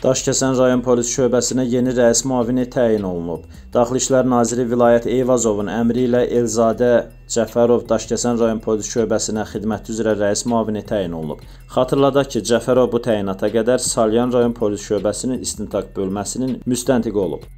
Daşkəsən rayon polis şöbəsinə yeni rəis müavini təyin olunub. Daxili İşlər Naziri Vilayət Eyvazovun əmri ilə Elzadə Cəfərov Daşkəsən rayon polis şöbəsinə xidmət üzrə rəis müavini təyin olunub. Xatırladaq ki, Cəfərov bu təyinata qədər Salyan rayon polis şöbəsinin istintaq bölməsinin müstəntiqi olub.